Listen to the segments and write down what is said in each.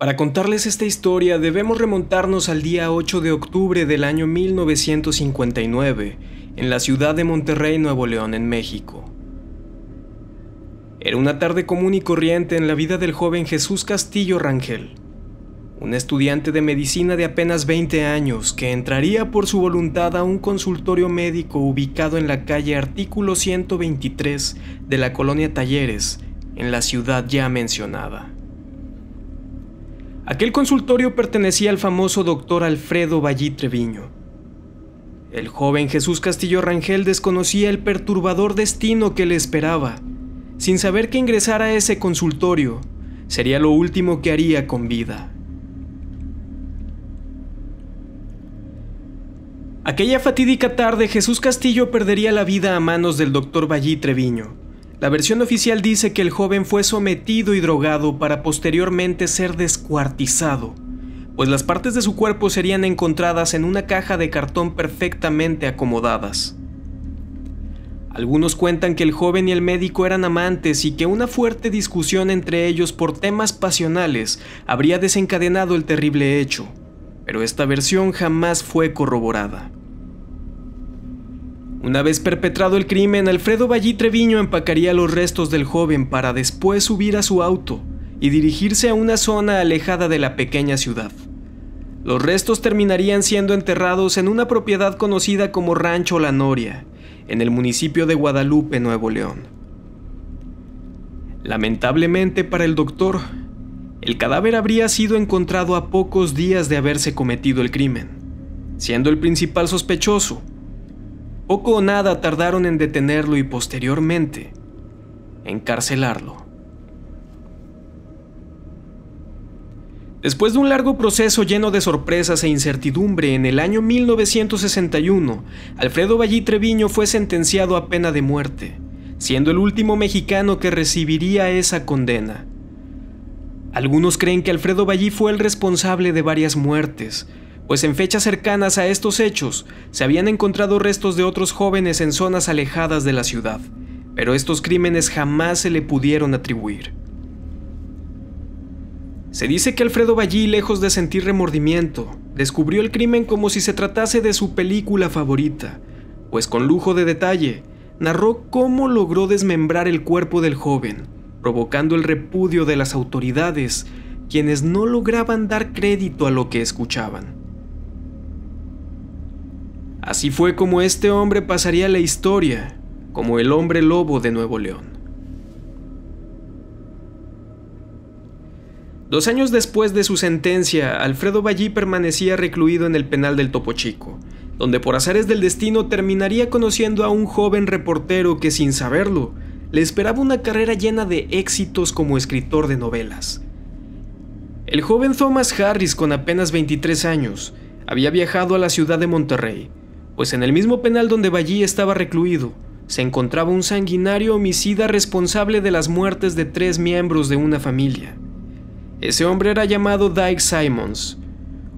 Para contarles esta historia debemos remontarnos al día 8 de octubre del año 1959, en la ciudad de Monterrey, Nuevo León, en México. Era una tarde común y corriente en la vida del joven Jesús Castillo Rangel, un estudiante de medicina de apenas 20 años que entraría por su voluntad a un consultorio médico ubicado en la calle Artículo 123 de la colonia Talleres, en la ciudad ya mencionada. Aquel consultorio pertenecía al famoso doctor Alfredo Vallí Treviño. El joven Jesús Castillo Rangel desconocía el perturbador destino que le esperaba, sin saber que ingresar a ese consultorio sería lo último que haría con vida. Aquella fatídica tarde Jesús Castillo perdería la vida a manos del doctor Vallí Treviño, la versión oficial dice que el joven fue sometido y drogado para posteriormente ser descuartizado, pues las partes de su cuerpo serían encontradas en una caja de cartón perfectamente acomodadas. Algunos cuentan que el joven y el médico eran amantes y que una fuerte discusión entre ellos por temas pasionales habría desencadenado el terrible hecho, pero esta versión jamás fue corroborada. Una vez perpetrado el crimen, Alfredo Vallí Treviño empacaría los restos del joven para después subir a su auto y dirigirse a una zona alejada de la pequeña ciudad. Los restos terminarían siendo enterrados en una propiedad conocida como Rancho La Noria, en el municipio de Guadalupe, Nuevo León. Lamentablemente para el doctor, el cadáver habría sido encontrado a pocos días de haberse cometido el crimen, siendo el principal sospechoso, poco o nada tardaron en detenerlo y posteriormente encarcelarlo. Después de un largo proceso lleno de sorpresas e incertidumbre, en el año 1961, Alfredo Vallí Treviño fue sentenciado a pena de muerte, siendo el último mexicano que recibiría esa condena. Algunos creen que Alfredo Vallí fue el responsable de varias muertes, pues en fechas cercanas a estos hechos se habían encontrado restos de otros jóvenes en zonas alejadas de la ciudad, pero estos crímenes jamás se le pudieron atribuir. Se dice que Alfredo Ballí, lejos de sentir remordimiento, descubrió el crimen como si se tratase de su película favorita, pues con lujo de detalle narró cómo logró desmembrar el cuerpo del joven, provocando el repudio de las autoridades, quienes no lograban dar crédito a lo que escuchaban. Así fue como este hombre pasaría la historia como el hombre lobo de Nuevo León. Dos años después de su sentencia, Alfredo Ballí permanecía recluido en el penal del Topo Chico, donde por azares del destino terminaría conociendo a un joven reportero que sin saberlo, le esperaba una carrera llena de éxitos como escritor de novelas. El joven Thomas Harris, con apenas 23 años, había viajado a la ciudad de Monterrey pues en el mismo penal donde Ballí estaba recluido, se encontraba un sanguinario homicida responsable de las muertes de tres miembros de una familia. Ese hombre era llamado Dyke Simons.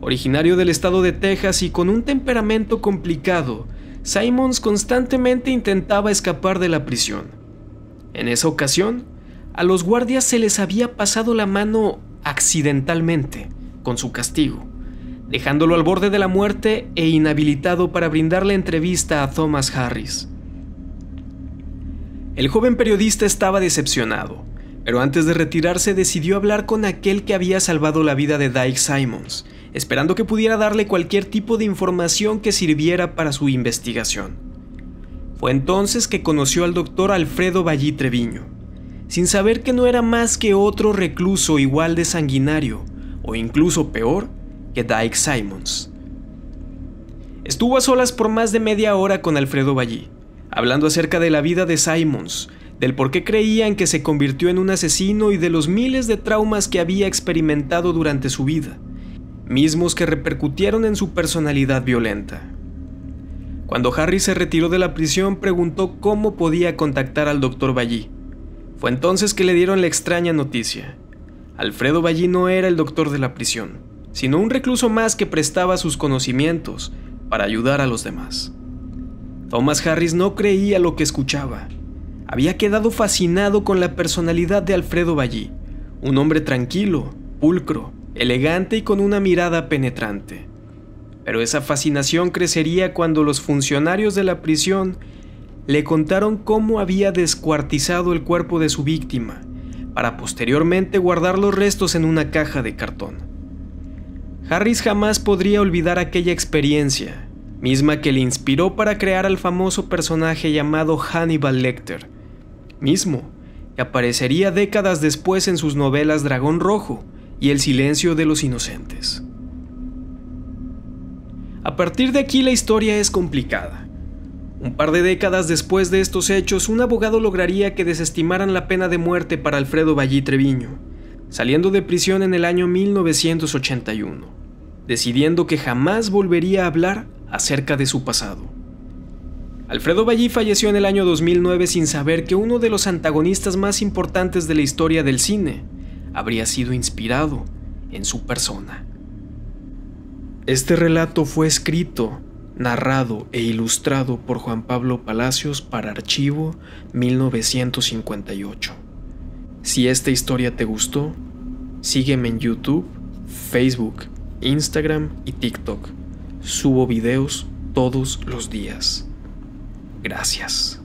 Originario del estado de Texas y con un temperamento complicado, Simons constantemente intentaba escapar de la prisión. En esa ocasión, a los guardias se les había pasado la mano accidentalmente con su castigo dejándolo al borde de la muerte e inhabilitado para brindarle entrevista a Thomas Harris. El joven periodista estaba decepcionado, pero antes de retirarse decidió hablar con aquel que había salvado la vida de Dyke Simons, esperando que pudiera darle cualquier tipo de información que sirviera para su investigación. Fue entonces que conoció al doctor Alfredo Vallí Treviño, sin saber que no era más que otro recluso igual de sanguinario, o incluso peor, que Dyke Simons. Estuvo a solas por más de media hora con Alfredo Ballí, hablando acerca de la vida de Simons, del por qué creían que se convirtió en un asesino y de los miles de traumas que había experimentado durante su vida, mismos que repercutieron en su personalidad violenta. Cuando Harry se retiró de la prisión preguntó cómo podía contactar al doctor Ballí. Fue entonces que le dieron la extraña noticia. Alfredo Ballí no era el doctor de la prisión sino un recluso más que prestaba sus conocimientos para ayudar a los demás. Thomas Harris no creía lo que escuchaba. Había quedado fascinado con la personalidad de Alfredo Ballí, un hombre tranquilo, pulcro, elegante y con una mirada penetrante. Pero esa fascinación crecería cuando los funcionarios de la prisión le contaron cómo había descuartizado el cuerpo de su víctima, para posteriormente guardar los restos en una caja de cartón. Harris jamás podría olvidar aquella experiencia, misma que le inspiró para crear al famoso personaje llamado Hannibal Lecter, mismo que aparecería décadas después en sus novelas Dragón Rojo y El Silencio de los Inocentes. A partir de aquí la historia es complicada. Un par de décadas después de estos hechos, un abogado lograría que desestimaran la pena de muerte para Alfredo Vallí Treviño, saliendo de prisión en el año 1981, decidiendo que jamás volvería a hablar acerca de su pasado. Alfredo Ballí falleció en el año 2009 sin saber que uno de los antagonistas más importantes de la historia del cine habría sido inspirado en su persona. Este relato fue escrito, narrado e ilustrado por Juan Pablo Palacios para Archivo 1958. Si esta historia te gustó, Sígueme en YouTube, Facebook, Instagram y TikTok. Subo videos todos los días. Gracias.